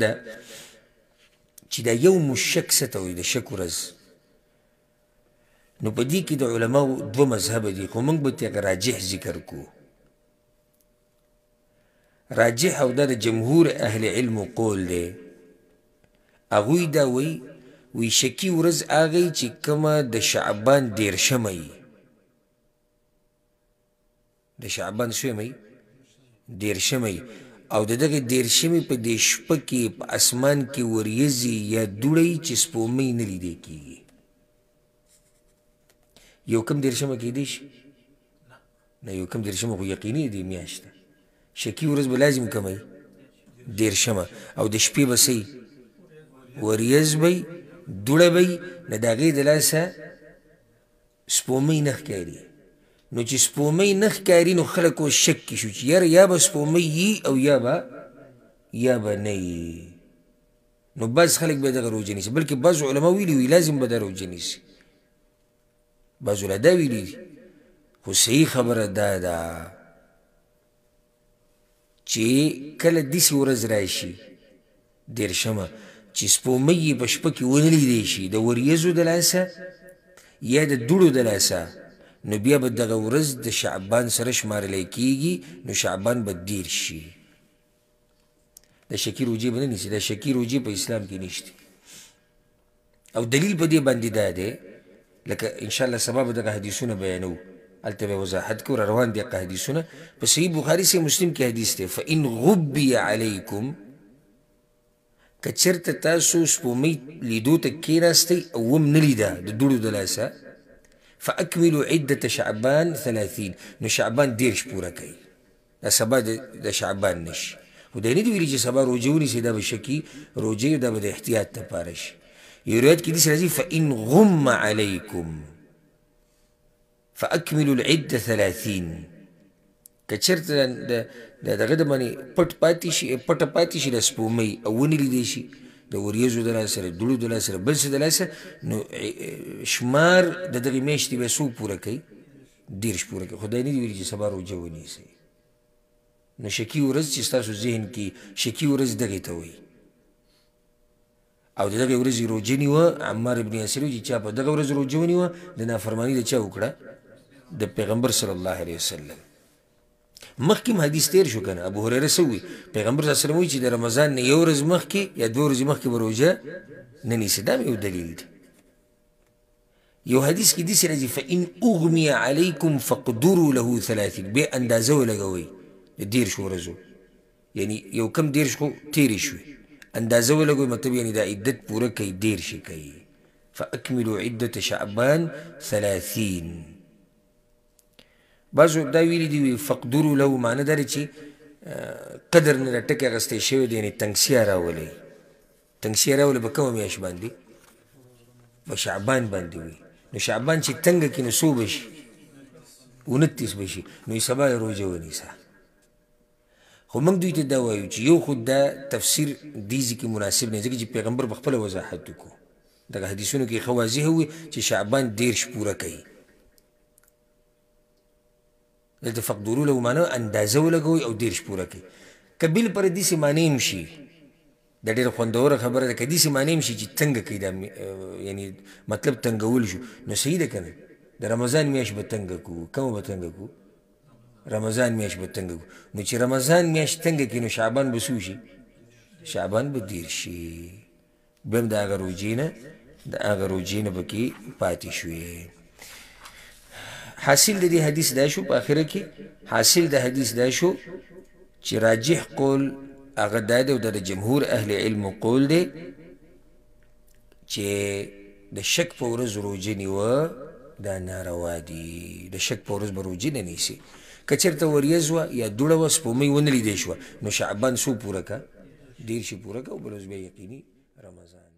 ده چې دا یو مشک ستو د شک ورځ نو په دې کې د علماو دوه مذهب دي خو موږ به ترې راجح ذکر کو راجح او د جمهور اهل علم قول دی هغوی دا وی وی شکی ورځ هغې چې کومه د شعبان دیرشمه یي د شعبان څویمه یي دیرشمه یي او د دغه دیرشمې په دې شپه کې په اسمان کې وریځي یا دوړی چې سپومۍ نه لیدې کیږي یو کم دیرشمه کېدی شي نه یو کم دیرشمه خو یقیني دی میاشته شکي ورځ به لازم کمی دیرشمه او د شپې به سی وریځ بی دوړه بی نه د هغې د لاسه سپومۍ نه ښکاري نو چې سپومې نخ کاری نو خلکو شک کې شو چې یار یا به سپومې یي او یا به یا به نه نو بعض خلک به دغه روجه نیسي بلکې بعض علما ویلي وي لازم به دا روجه نیسي بعضو لا دا ویلي خو صحیح خبره دا ده چې کله داسې ورځ راشي دېرشمه چې سپومۍ په شپه کې ونلیدی شي د وریځو د لاسه یا د دوړو د لاسه نو بیا به دغه ورځ د شعبان سره شمارلی کیږي نو شعبان به دیر شي د شکی روجې به نه نیسي د شکی روجې په اسلام کې نشته او دلیل په دې باندې دا دی لکه انشاءالله سبا به دغه حدیثونه بیانوو هلته به وضاحت کو روان دي حدیثونه په صحیح بخاری سے مسلم کې حدیث دی فان غبی علیکم که چېرته تاسو سپومۍ لیدو ته کېناستئ او وم نه لیده د دوړو د لاسه فاکملوا عده شعبان 30 نو شعبان دیرش پوره کوي دا سبا د شعبان نشي خو دی نه دی ویلي چې سبا روجه ونیسي دا به شکي روجه دا به د احتیاط دپاره شي یو روایت کې داسې راځي فان غم علیکم فاکملوا العده 30 که چېرته د دغه د باندې پټ پاتې شي پټه پاتې شي د سپومۍ او ونې لیدی شي د وریجو د لاسره دوړو د لاسره بل څه د لاسره نو شمار د دغې میاشتې به څو پوره کوي دیرش پوره کوي خدای نه دی ویلي چې سبا روجه ونیسئ نو شکي ورځ چې ستاسو ذهن کې شکي ورځ دغې ته وایي او د دغې ورځې روجه نیوه عمار ابن یاسر چې چا په دغه ورځ روجه ونیوه د نافرماني د چا وکړه د پیغمبر صلی الله علیه وسلم مخکې حدیث تیر شو کنه ابو هريره سوي پیغمبر صلی الله علیه وسلم چې د رمضان نه یو ورځ مخکې یا دوه ورځې مخکې بروجه نه نیسي دا یو دلیل دی یو حدیث کې داسې راځي فان اغمي علیکم فقدروا له ثلاثین بې اندازه ولګوئ د دېرشو ورځو یعنی یو کم دېرش خو تېرې شوې اندازه ولګوئ مطلب یعنی دا عدت پوره کوي دېرشې کوي فاکملوا عدة شعبان ثلاثین بعضو دا ویلي دي وي فقدرو له معنه دا چې قدر نه ټکی اغستی شوی دی یعنې تنګسیا راولئ تنګسیا راولئ به کومه میاشت باندې په شعبان باندې وي نو شعبان چې تنګه کې نو څو به شي ونتیس به شي نو سبا یې روژه ونیسه خو موږ دوی ته دا وایو چې یو خو دا تفسیر دیزی کې مناسب نه ځکه چې پیغمبر په خپله وضاحت وکړو دغه حدیثونو کې ښه واضح وي چې شعبان دیرش پوره کوي دلته فقدرو له معنی اندازه ولګوي او دیرش پوره کوي کبیل پر دې سي معنی مشي د ډېر خوندور خبره ده کدي سي معنی مشي چې تنگ کوي دا یعنی مطلب تنگول شو نو صحیح ده کنه د رمضان میاش به تنگ کو کوم به تنگ کو رمضان میاش به تنگ کو نو چې رمضان میاش تنگ کې نو شعبان به سو شي شعبان به دیر شي بیم د هغه روجینه د هغه روجینه به کې پاتې شوي حاصل د دې حدیث دا شو په اخره کې حاصل د حدیث دا شو چې راجح قول هغه دا دی او د جمهور اهل علم قول دی چې د شک په ورځ روجه نیوه دا ناروا دي د شک په ورځ به روجه نه نیسي که چېرته وریځ وه یا دوړه وه سپومۍ ونه لیدی شوه نو شعبان څو پوره که دېرشې پوره که او بل ورځ بیا یقیني رمضان